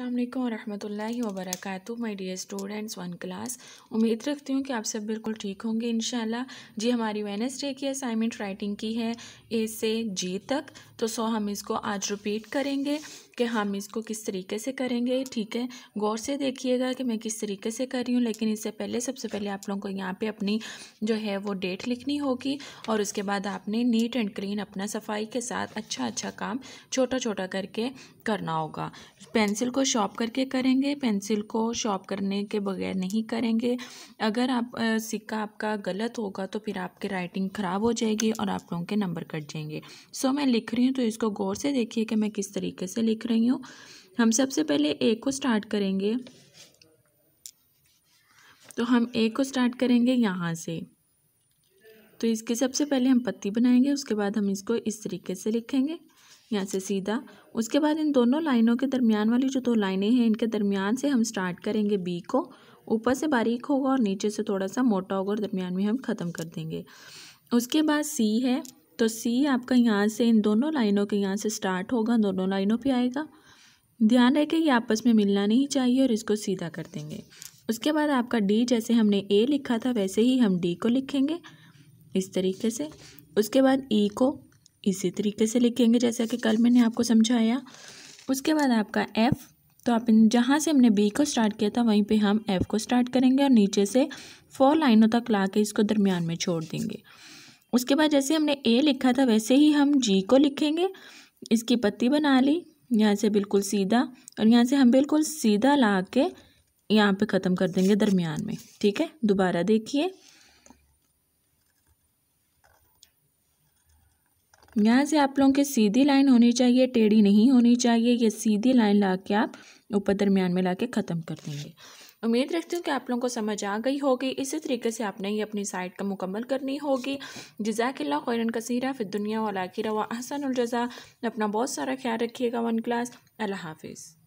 अल्लाम वरहमल वबरक my dear students one class उम्मीद रखती हूँ कि आप सब बिल्कुल ठीक होंगे इन जी हमारी वेनसडे की असाइनमेंट राइटिंग की है ए से जी तक तो सो हम इसको आज रिपीट करेंगे कि हम इसको किस तरीके से करेंगे ठीक है गौर से देखिएगा कि मैं किस तरीके से कर रही हूँ लेकिन इससे पहले सबसे पहले आप लोगों को यहाँ पे अपनी जो है वो डेट लिखनी होगी और उसके बाद आपने नीट एंड क्लीन अपना सफाई के साथ अच्छा अच्छा काम छोटा छोटा करके करना होगा पेंसिल को शॉप करके करेंगे पेंसिल को शॉप करने के बगैर नहीं करेंगे अगर आप सिक्का आपका गलत होगा तो फिर आपके राइटिंग ख़राब हो जाएगी और आप लोगों के नंबर कट जाएंगे सो मैं लिख रही हूँ तो इसको गौर से देखिए कि मैं किस तरीके से लिख रही हूँ हम सबसे पहले ए को स्टार्ट करेंगे तो हम ए को स्टार्ट करेंगे यहाँ से तो इसकी सबसे पहले हम पत्ती बनाएंगे उसके बाद हम इसको इस तरीके से लिखेंगे यहाँ से सीधा उसके बाद इन दोनों लाइनों के दरमियान वाली जो दो लाइनें हैं इनके दरमियान से हम स्टार्ट करेंगे बी को ऊपर से बारीक होगा और नीचे से थोड़ा सा मोटा होगा और दरमियान में हम ख़त्म कर देंगे उसके बाद सी है तो सी आपका यहाँ से इन दोनों लाइनों के यहाँ से स्टार्ट होगा दोनों लाइनों पर आएगा ध्यान रहे कि ये आपस में मिलना नहीं चाहिए और इसको सीधा कर देंगे उसके बाद आपका डी जैसे हमने ए लिखा था वैसे ही हम डी को लिखेंगे इस तरीके से उसके बाद ई e को इसी तरीके से लिखेंगे जैसा कि कल मैंने आपको समझाया उसके बाद आपका एफ़ तो आप जहाँ से हमने बी को स्टार्ट किया था वहीं पे हम एफ़ को स्टार्ट करेंगे और नीचे से फोर लाइनों तक ला के इसको दरमियान में छोड़ देंगे उसके बाद जैसे हमने ए लिखा था वैसे ही हम जी को लिखेंगे इसकी पत्ती बना ली यहाँ से बिल्कुल सीधा और यहाँ से हम बिल्कुल सीधा ला के यहाँ पर ख़त्म कर देंगे दरमियान में ठीक है दोबारा देखिए यहाँ से आप लोगों की सीधी लाइन होनी चाहिए टेढ़ी नहीं होनी चाहिए ये सीधी लाइन ला के आप ऊपर दरमियान में ला के ख़त्म कर देंगे उम्मीद रखती हूँ कि आप लोगों को समझ आ गई होगी इसी तरीके से आपने ये अपनी साइड का मुकम्मल करनी होगी जजाकिल्ला खैरन कसीरा फिर दुनिया वाला व अहसन उलजज़ा अपना बहुत सारा ख्याल रखिएगा वन क्लास अल्लाह हाफिज़